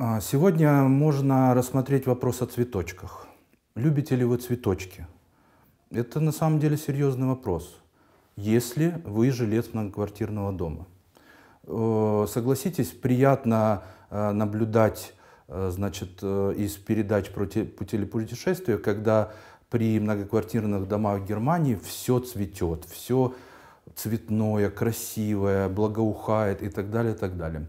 А, сегодня можно рассмотреть вопрос о цветочках. Любите ли вы цветочки? Это на самом деле серьезный вопрос, если вы жилец многоквартирного дома. Э, согласитесь, приятно э, наблюдать э, значит, из передач про те, по телепутешествию, когда при многоквартирных домах Германии все цветет, все цветное, красивое, благоухает и так далее, и так далее.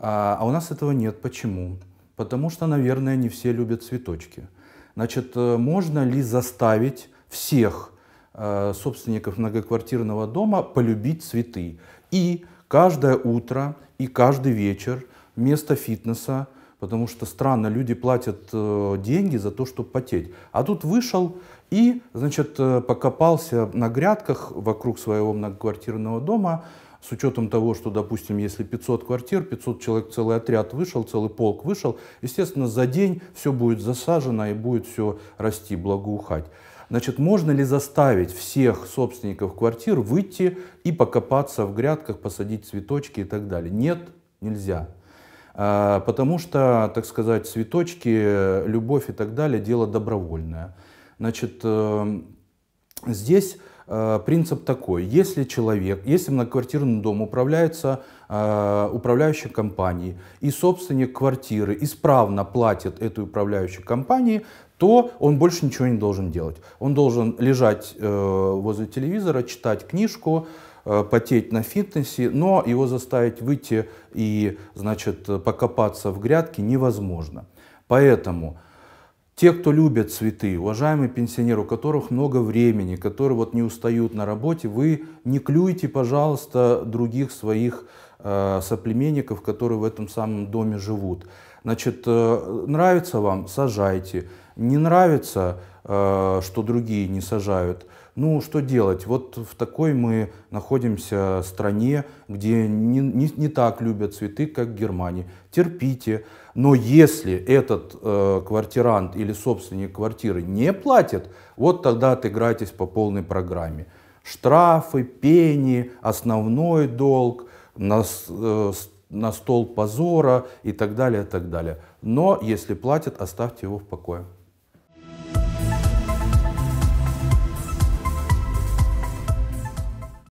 А, а, у нас этого нет. Почему? Потому что, наверное, не все любят цветочки. Значит, э, можно ли заставить всех э, собственников многоквартирного дома полюбить цветы? И каждое утро, и каждый вечер вместо фитнеса, потому что странно, люди платят э, деньги за то, чтобы потеть. А тут вышел и, значит, покопался на грядках вокруг своего многоквартирного дома, с учетом того, что, допустим, если 500 квартир, 500 человек, целый отряд вышел, целый полк вышел, естественно, за день все будет засажено и будет все расти, благоухать. Значит, можно ли заставить всех собственников квартир выйти и покопаться в грядках, посадить цветочки и так далее? Нет, нельзя. А, потому что, так сказать, цветочки, любовь и так далее – дело добровольное. Значит, э, здесь Э, принцип такой. Если человек, если многоквартирный дом управляется э, управляющей компанией, и собственник квартиры исправно платит этой управляющей компании, то он больше ничего не должен делать. Он должен лежать э, возле телевизора, читать книжку, потеть на фитнесе, но его заставить выйти и, значит, покопаться в грядке невозможно. Поэтому те, кто любят цветы, уважаемые пенсионеры, у которых много времени, которые вот не устают на работе, вы не клюйте, пожалуйста, других своих э, соплеменников, которые в этом самом доме живут. Значит, э, нравится вам – сажайте. Не нравится, э, что другие не сажают – ну, что делать? Вот в такой мы находимся стране, где не, не, не так любят цветы, как в Германии. Терпите. Но если этот э, квартирант или собственник квартиры не платит, вот тогда отыграйтесь по полной программе. Штрафы, пени, основной долг, на, э, на стол позора и так далее, и так далее. Но если платят, оставьте его в покое.